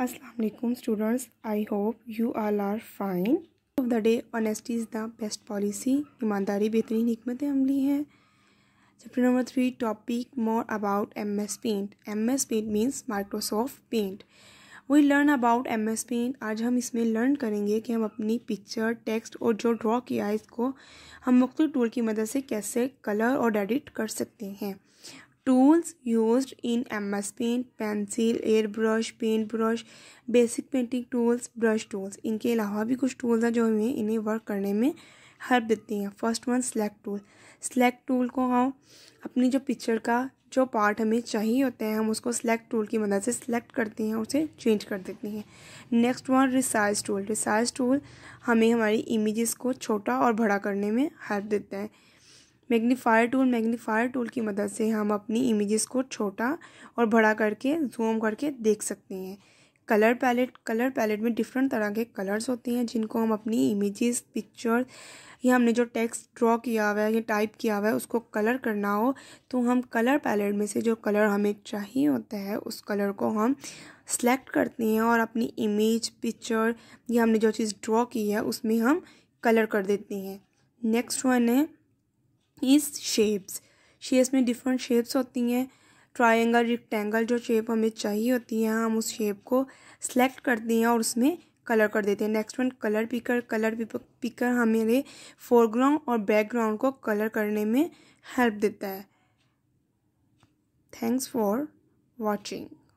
अस्सलाम वालेकुम students I hope you all are fine of the day honesty is the best policy ईमानदारी बेहतरीन हमत अमली है chapter number three topic more about M S Paint M S Paint means Microsoft Paint we learn about M S Paint आज हम इसमें learn करेंगे कि हम अपनी पिक्चर टेक्स्ट और जो ड्रॉ किया है इसको हम मुख्तु टूल की मदद से कैसे कलर और एडिट कर सकते हैं tools use in M S Paint pencil air brush paint brush basic painting tools brush tools इनके अलावा भी कुछ टूल्स हैं जो हमें इन्हें वर्क करने में हेल्प देती हैं first one select tool select tool को हम अपनी जो पिक्चर का जो पार्ट हमें चाहिए होता है हम उसको सेलेक्ट टूल की मदद से सिलेक्ट करते हैं उसे चेंज कर देते हैं next one resize tool resize tool हमें हमारी इमेजेस को छोटा और बड़ा करने में हेल्प देता है मैग्नीफायर टूल मैग्नीफायर टूल की मदद से हम अपनी इमेजेस को छोटा और बड़ा करके जूम करके देख सकते हैं कलर पैलेट कलर पैलेट में डिफरेंट तरह के कलर्स होते हैं जिनको हम अपनी इमेजेस पिक्चर या हमने जो टेक्स्ट ड्रॉ किया हुआ है या टाइप किया हुआ है उसको कलर करना हो तो हम कलर पैलेट में से जो कलर हमें चाहिए होता है उस कलर को हम सेलेक्ट करते हैं और अपनी इमेज पिक्चर या हमने जो चीज़ ड्रॉ की है उसमें हम कलर कर देते हैं नेक्स्ट वन है इस शेप्स शेप्स में डिफरेंट शेप्स होती हैं ट्राइंगल रिक्टेंगल जो शेप हमें चाहिए होती है हम उस शेप को सेलेक्ट करते हैं और उसमें कलर कर देते हैं next one colour picker colour picker हमारे फोरग्राउंड और बैकग्राउंड को कलर करने में हेल्प देता है थैंक्स फॉर वॉचिंग